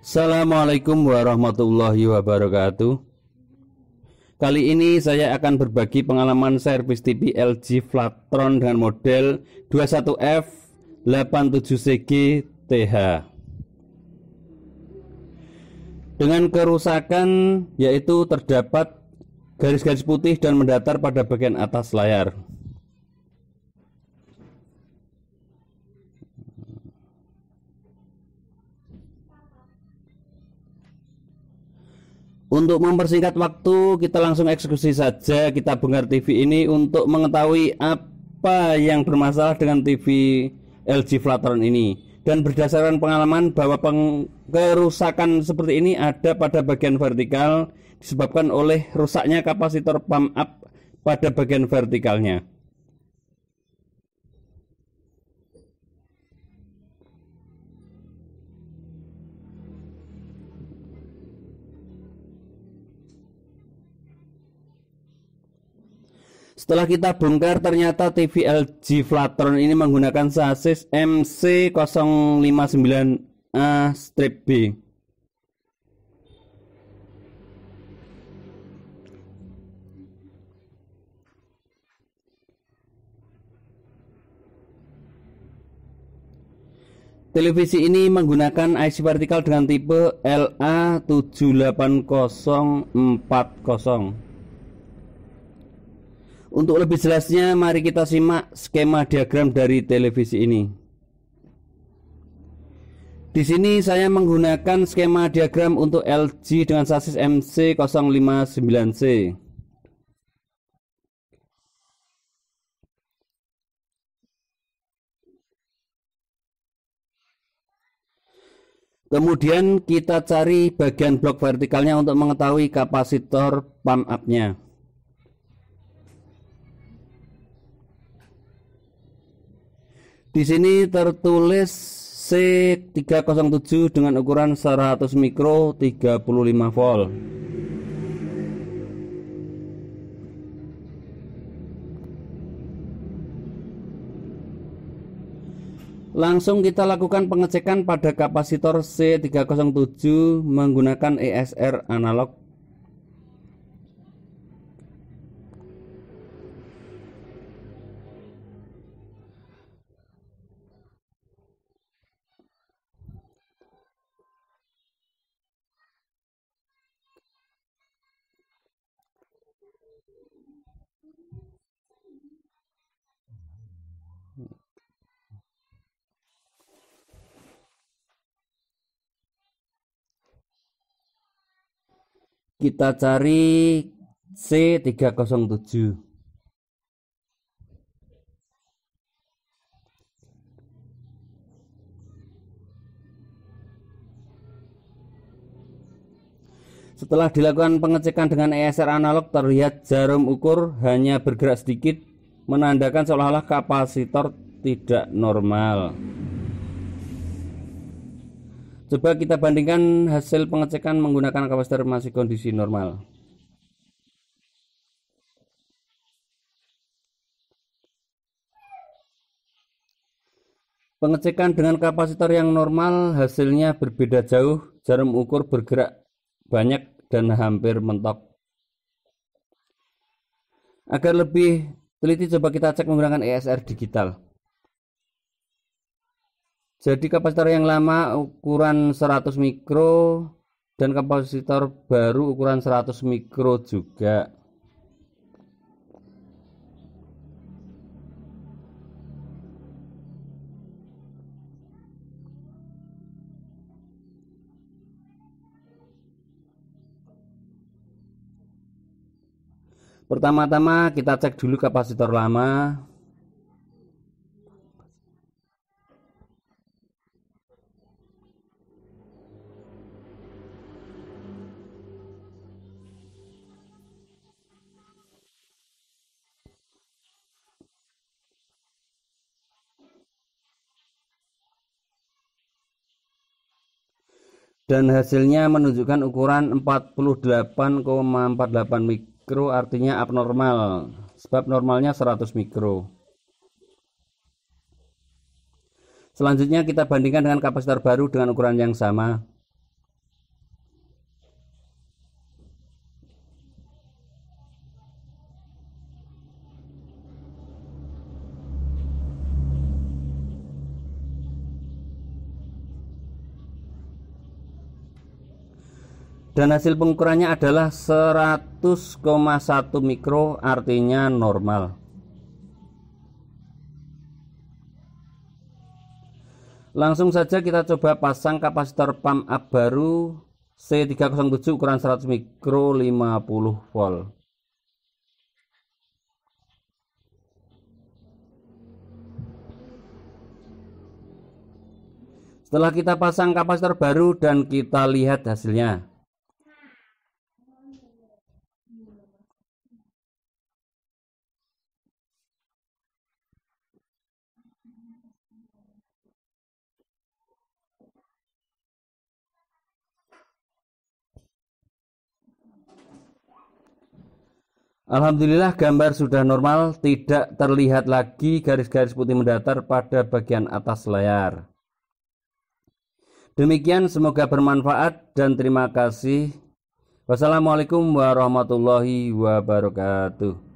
Assalamualaikum warahmatullahi wabarakatuh. Kali ini saya akan berbagi pengalaman servis TV LG Flatron dengan model 21F87CG TH. Dengan kerusakan yaitu terdapat garis-garis putih dan mendatar pada bagian atas layar. Untuk mempersingkat waktu, kita langsung eksekusi saja kita bongkar TV ini untuk mengetahui apa yang bermasalah dengan TV LG Flatron ini. Dan berdasarkan pengalaman bahwa peng kerusakan seperti ini ada pada bagian vertikal disebabkan oleh rusaknya kapasitor pump up pada bagian vertikalnya. Setelah kita bongkar ternyata TV LG Flatron ini menggunakan sasis MC059A strip B. Televisi ini menggunakan IC vertikal dengan tipe LA78040. Untuk lebih jelasnya, mari kita simak skema diagram dari televisi ini. Di sini saya menggunakan skema diagram untuk LG dengan sasis MC059C. Kemudian kita cari bagian blok vertikalnya untuk mengetahui kapasitor pump up-nya. Di sini tertulis C307 dengan ukuran 100 mikro 35 volt. Langsung kita lakukan pengecekan pada kapasitor C307 menggunakan ESR analog Kita cari C307. Setelah dilakukan pengecekan dengan ESR analog, terlihat jarum ukur hanya bergerak sedikit, menandakan seolah-olah kapasitor tidak normal. Coba kita bandingkan hasil pengecekan menggunakan kapasitor masih kondisi normal. Pengecekan dengan kapasitor yang normal hasilnya berbeda jauh, jarum ukur bergerak banyak dan hampir mentok. Agar lebih teliti coba kita cek menggunakan ESR digital. Jadi kapasitor yang lama ukuran 100 mikro dan kapasitor baru ukuran 100 mikro juga. Pertama-tama kita cek dulu kapasitor lama. dan hasilnya menunjukkan ukuran 48,48 ,48 mik mikro artinya abnormal sebab normalnya 100 mikro selanjutnya kita bandingkan dengan kapasitor baru dengan ukuran yang sama dan hasil pengukurannya adalah 100,1 mikro artinya normal Langsung saja kita coba pasang kapasitor pump up baru C307 ukuran 100 mikro 50 volt. Setelah kita pasang kapasitor baru dan kita lihat hasilnya. Alhamdulillah gambar sudah normal, tidak terlihat lagi garis-garis putih mendatar pada bagian atas layar. Demikian semoga bermanfaat dan terima kasih. Wassalamualaikum warahmatullahi wabarakatuh.